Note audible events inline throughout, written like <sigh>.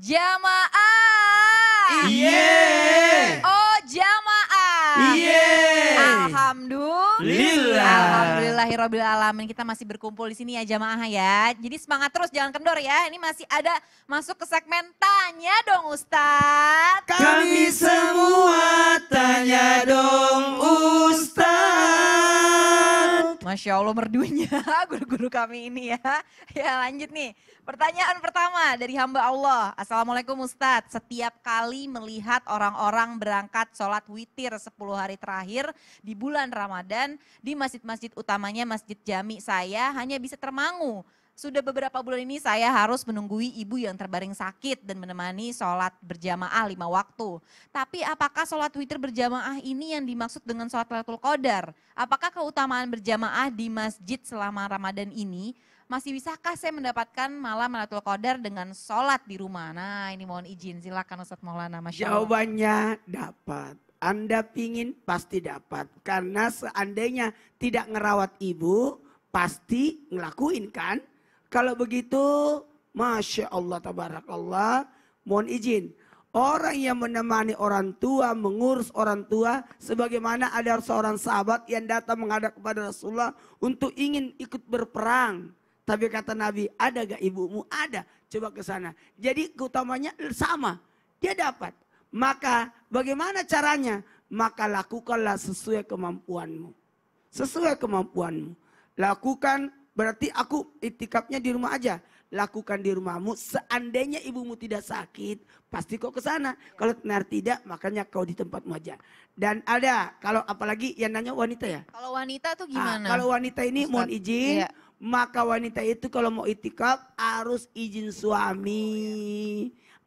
Jamaah. Iya. Oh jamaah. Iya. Yeah. Alhamdulillah. Alhamdulillahirabbil alamin. Kita masih berkumpul di sini ya jamaah ya. Jadi semangat terus jangan kendor ya. Ini masih ada masuk ke segmen tanya dong Ustadz. Kami semua tanya dong. Masya Allah merdunya <laughs> guru-guru kami ini ya. Ya lanjut nih. Pertanyaan pertama dari hamba Allah. Assalamualaikum Ustadz. Setiap kali melihat orang-orang berangkat sholat witir 10 hari terakhir di bulan Ramadan. Di masjid-masjid utamanya Masjid Jami saya hanya bisa termangu sudah beberapa bulan ini saya harus menunggui ibu yang terbaring sakit dan menemani sholat berjamaah lima waktu. Tapi apakah sholat witir berjamaah ini yang dimaksud dengan sholat Lailatul Qadar? Apakah keutamaan berjamaah di masjid selama Ramadan ini? Masih bisakah saya mendapatkan malam Lailatul Qadar dengan sholat di rumah? Nah ini mohon izin silakan Ustadz Maulana Masya Allah. Jawabannya dapat. Anda pingin pasti dapat. Karena seandainya tidak ngerawat ibu, pasti ngelakuin kan? Kalau begitu, Masya Allah, Tabarakallah, mohon izin. Orang yang menemani orang tua, mengurus orang tua, sebagaimana ada seorang sahabat yang datang menghadap kepada Rasulullah untuk ingin ikut berperang. Tapi kata Nabi, ada gak ibumu? Ada. Coba ke sana. Jadi utamanya sama. Dia dapat. Maka bagaimana caranya? Maka lakukanlah sesuai kemampuanmu. Sesuai kemampuanmu. Lakukan Berarti aku itikafnya di rumah aja. Lakukan di rumahmu. Seandainya ibumu tidak sakit, pasti kau ke sana. Kalau benar tidak, makanya kau di tempatmu aja. Dan ada, kalau apalagi yang nanya wanita ya. Kalau wanita tuh ah, gimana? Ah, kalau wanita ini Ustaz, mohon izin. Iya maka wanita itu kalau mau itikaf harus izin suami.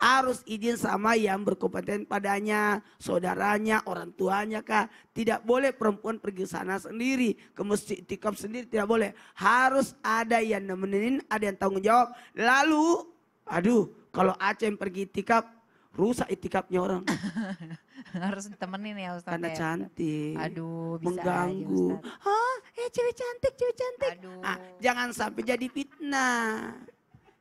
Harus izin sama yang berkompeten padanya, saudaranya, orang tuanya kah. Tidak boleh perempuan pergi sana sendiri, ke masjid itikaf sendiri tidak boleh. Harus ada yang nemenin, ada yang tanggung jawab. Lalu, aduh kalau Aceh pergi itikaf, rusak itikafnya orang. <laughs> Harus temenin ya Ustaz. Karena ya? cantik. Aduh, bisa mengganggu cewek cantik, cewek cantik. Aduh. Ah, jangan sampai jadi fitnah.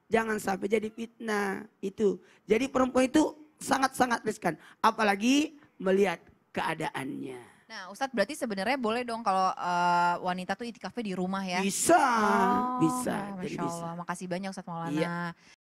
Jangan sampai jadi fitnah itu. Jadi perempuan itu sangat-sangat riskan. Apalagi melihat keadaannya. Nah, Ustadz berarti sebenarnya boleh dong kalau uh, wanita tuh itikafnya di rumah ya? Bisa, oh, bisa. Masya Allah, bisa. makasih banyak Ustadz Maulana. Iya.